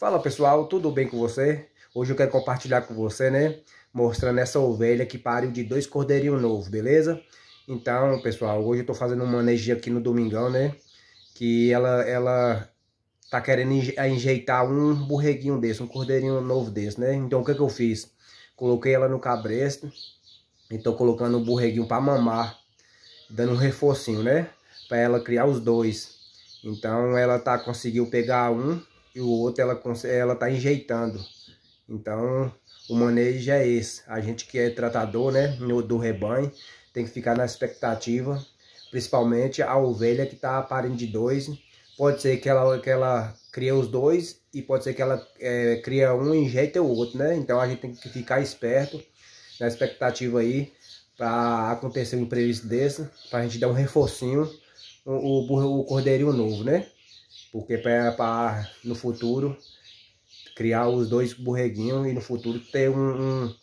Fala pessoal, tudo bem com você? Hoje eu quero compartilhar com você, né? Mostrando essa ovelha que pariu de dois cordeirinhos novos, beleza? Então, pessoal, hoje eu tô fazendo um manejo aqui no domingão, né? Que ela, ela tá querendo enjeitar um borreguinho desse, um cordeirinho novo desse, né? Então o que que eu fiz? Coloquei ela no cabresto e tô colocando o borreguinho pra mamar, dando um reforcinho, né? Pra ela criar os dois. Então ela tá conseguiu pegar um e o outro ela ela tá enjeitando. Então, o manejo é esse. A gente que é tratador, né, do rebanho, tem que ficar na expectativa, principalmente a ovelha que tá parindo de dois. Pode ser que ela, que ela cria os dois e pode ser que ela é, cria um e enjeita o outro, né? Então a gente tem que ficar esperto na expectativa aí para acontecer um imprevisto desse, para a gente dar um reforcinho, o, o, o cordeirinho novo, né? Porque para no futuro criar os dois borreguinhos e no futuro ter um, um,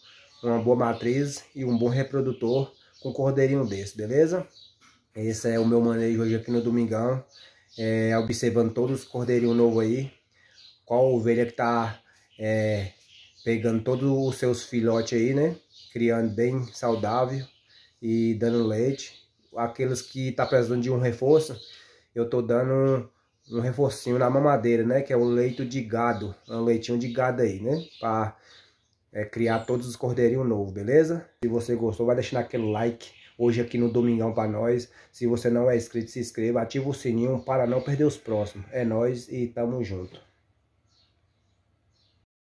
uma boa matriz e um bom reprodutor com um cordeirinho desse, beleza? Esse é o meu manejo hoje aqui no Domingão. É, observando todos os cordeirinhos novos aí. Qual ovelha que está é, pegando todos os seus filhotes aí, né? Criando bem saudável e dando leite. Aqueles que tá precisando de um reforço, eu estou dando um reforcinho na mamadeira, né? Que é o leito de gado, é um leitinho de gado aí, né? Pra é, criar todos os cordeirinhos novos, beleza? Se você gostou, vai deixar aquele like hoje aqui no Domingão pra nós. Se você não é inscrito, se inscreva, ativa o sininho para não perder os próximos. É nós e tamo junto.